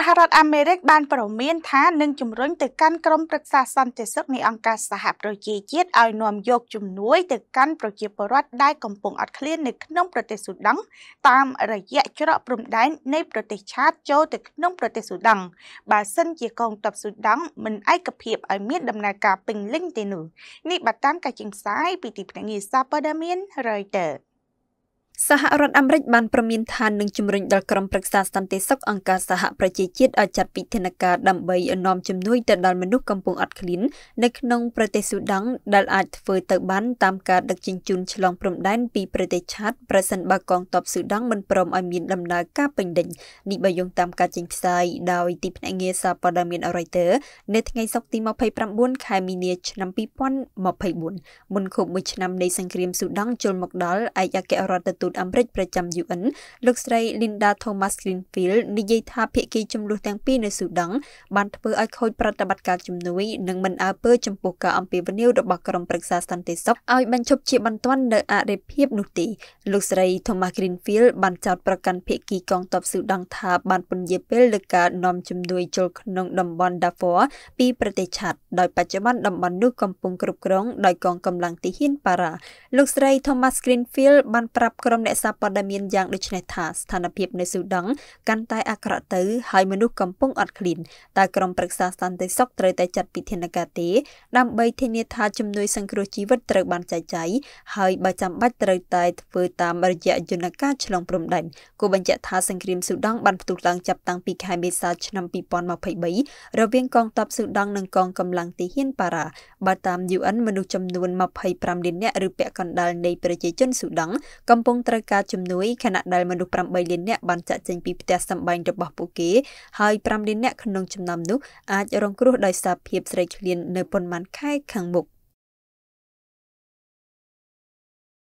សហរដ្ឋអាមេរិកបានប្រមានថានឹងជំរុញទៅកាន់ក្រុមប្រឹក្សាសន្តិសុខនៃអង្គការសហប្រជាជាតិឲ្យនាំយកជំនួយទៅកាន់ប្រជាពលរដ្ឋដែលកំពុងអត់ឃ្លាននៅក្នុងប្រទេសស៊ូដង់តាមរយៈច្រកព្រំដែននៃប្រទេសឆាតចូលទៅក្នុងប្រទេសស៊ូដង់បើសិនជាកងទ័ពស៊ូដង់មិនឯកភាពឲ្យមានដំណើរការពេញលេញទេនោះនេះបើតាមការចេញផ្សាយពីទីភ្នាក់ងារសារព័ត៌មាន Reuters សហរដ្ឋអាមេរិកបានប្រមានថានឹងជំរុញដល់ក្រុមប្រឹក្សាសន្តិសុខអង្គការសហប្រជាជាតិឲ្យចាត់វិធានការដើម្បីនាំជំនួយទៅដល់មនុស្សកំពុងអត់ឃ្លាននៅក្នុងប្រទេសស៊ូដង់ដែលអាចធ្វើទៅបានតាមការដឹកជញ្ជូនឆ្លងព្រំដែនពីប្រទេសឆាតប្រសិនបើកងទ័ពស៊ូដង់មិនព្រមឲ្យមានដំណើរការពេញដេញនេះបើយោងតាមការចេញផ្សាយដោយទីភ្នាក់ងារសារព័ត៌មាន Reuters នៅថ្ងៃសុក្រទី29ខែមីនាឆ្នាំ2024មុនខួប1ឆ្នាំនៃសង្គ្រាមស៊ូដង់ចូលមកដល់ឯកអគ្គរដ្ឋទូតទូតអាមេរិកប្រចាំ UN លោកស្រី Linda Thomas Greenfield និយាយថាភាគីចំនួនទាំងពីរនៅស៊ូដង់បានធ្វើឲ្យខូចប្រតិបត្តិការជំនួយ និងមិនអើពើចំពោះការអំពាវនាវរបស់ក្រុមប្រឹក្សាសន្តិសុខឲ្យបញ្ឈប់ជាបន្ទាន់នៅអរិភាពនោះទីលោកស្រី Thomas Greenfield បានចោទប្រកាន់ភាគីកងទ័ពស៊ូដង់ថាបានពន្យាពេលលើការនាំជំនួយចូលក្នុងតំបន់ Darfur ពីប្រទេសឆាត់ដោយបច្ចុប្បន្នតំបន់នោះកំពុងគ្រប់គ្រងដោយកងកម្លាំងទីហ៊ានប៉ារ៉ាលោកស្រី Thomas Greenfield បានប្រាប់ក្រុមមអ្នកសាព័ត៌មានយ៉ាងដូចនេះថាស្ថានភាពនៅស៊ូដង់កាន់តែអាក្រក់ទៅហើយមនុស្សកំពុងអត់ឃ្លានតើក្រុមប្រឹក្សាសន្តិសុខត្រូវតែចាត់ពិធានការទេដើម្បីធានាថាជំនួយសង្គ្រោះជីវិតត្រូវបានចែកចាយហើយបើចាំបាច់ត្រូវតែធ្វើតាមរយៈយន្តការឆ្លងព្រំដែនគូបញ្ជាក់ថាសង្គ្រាមស៊ូដង់បានផ្ទុះឡើងចាប់តាំងពីខែមេសាឆ្នាំ2023រវាងកងទ័ពស៊ូដង់និងកងកម្លាំងទាហានប៉ារ៉ាបើតាម UN មនុស្សចំនួន25លាននាក់ឬពាក់កណ្ដាលនៃប្រជាជនស៊ូដង់កំពុងត្រូវការជំនួយខណៈដែលមនុស្ស8លាននាក់បានចាក់ចេញពីផ្ទះសម្បែងរបស់ពួកគេហើយ5លាននាក់ក្នុងចំណោមនោះអាចរងគ្រោះដោយសារភាពស្រីឃ្លាននៅប៉ុន្មានខែខាងមុខ។